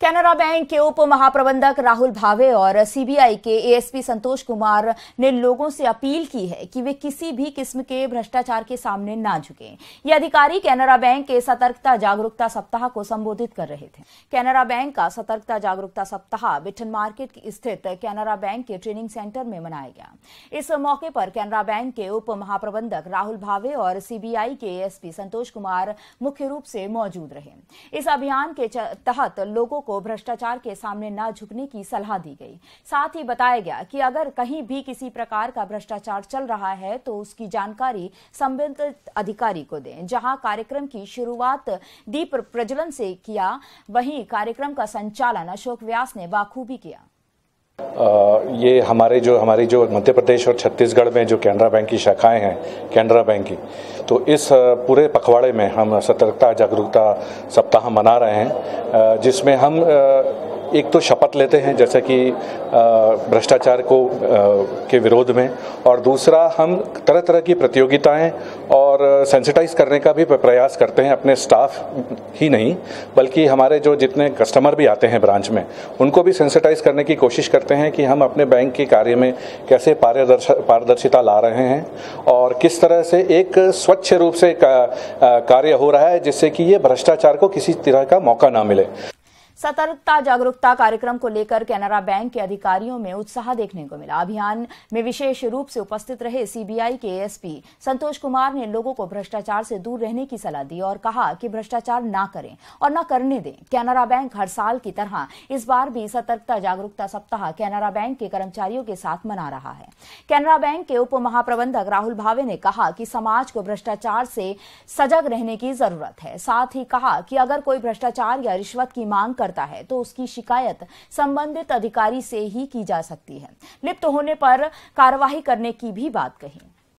Canara bank के उप महाप्रबंधक राहुल भावे और सीबीआई के एएसपी संतोष कुमार ने लोगों से अपील की है कि वे किसी भी किस्म के भ्रष्टाचार के सामने ना झुके ये अधिकारी कैनरा बैंक के सतर्कता जागरूकता सप्ताह को संबोधित कर रहे थे कैनरा बैंक का सतर्कता जागरूकता सप्ताह बिठन मार्केट स्थित कैनरा बैंक के ट्रेनिंग सेंटर में मनाया गया इस मौके पर कैनरा बैंक के उप महाप्रबंधक राहुल भावे और सीबीआई के एएसपी संतोष कुमार मुख्य रूप से मौजूद रहे इस अभियान के तहत लोगों को भ्रष्टाचार के सामने न झुकने की सलाह दी गई साथ ही बताया गया कि अगर कहीं भी किसी प्रकार का भ्रष्टाचार चल रहा है तो उसकी जानकारी संबंधित अधिकारी को दें जहां कार्यक्रम की शुरुआत दीप प्रज्वलन से किया वहीं कार्यक्रम का संचालन अशोक व्यास ने बाखूबी किया ये हमारे जो हमारी जो मध्य प्रदेश और छत्तीसगढ़ में जो कैनरा बैंक की शाखाएं हैं कैनरा बैंक की तो इस पूरे पखवाड़े में हम सतर्कता जागरूकता सप्ताह मना रहे हैं जिसमें हम एक तो शपथ लेते हैं जैसे कि भ्रष्टाचार को के विरोध में और दूसरा हम तरह तरह की प्रतियोगिताएं और सेंसिटाइज करने का भी प्रयास करते हैं अपने स्टाफ ही नहीं बल्कि हमारे जो जितने कस्टमर भी आते हैं ब्रांच में उनको भी सेंसिटाइज करने की कोशिश करते हैं कि हम अपने बैंक के कार्य में कैसे पारदर्शिता ला रहे हैं और किस तरह से एक स्वच्छ रूप से कार्य हो रहा है जिससे कि ये भ्रष्टाचार को किसी तरह का मौका ना मिले सतर्कता जागरूकता कार्यक्रम को लेकर कैनरा बैंक के अधिकारियों में उत्साह देखने को मिला अभियान में विशेष रूप से उपस्थित रहे सीबीआई के एएसपी संतोष कुमार ने लोगों को भ्रष्टाचार से दूर रहने की सलाह दी और कहा कि भ्रष्टाचार ना करें और न करने दें कैनरा बैंक हर साल की तरह इस बार भी सतर्कता जागरूकता सप्ताह कैनरा बैंक के कर्मचारियों के साथ मना रहा है कैनरा बैंक के उप महाप्रबंधक राहुल भावे ने कहा कि समाज को भ्रष्टाचार से सजग रहने की जरूरत है साथ ही कहा कि अगर कोई भ्रष्टाचार या रिश्वत की मांग कर करता है तो उसकी शिकायत संबंधित अधिकारी से ही की जा सकती है लिप्त होने पर कार्रवाई करने की भी बात कही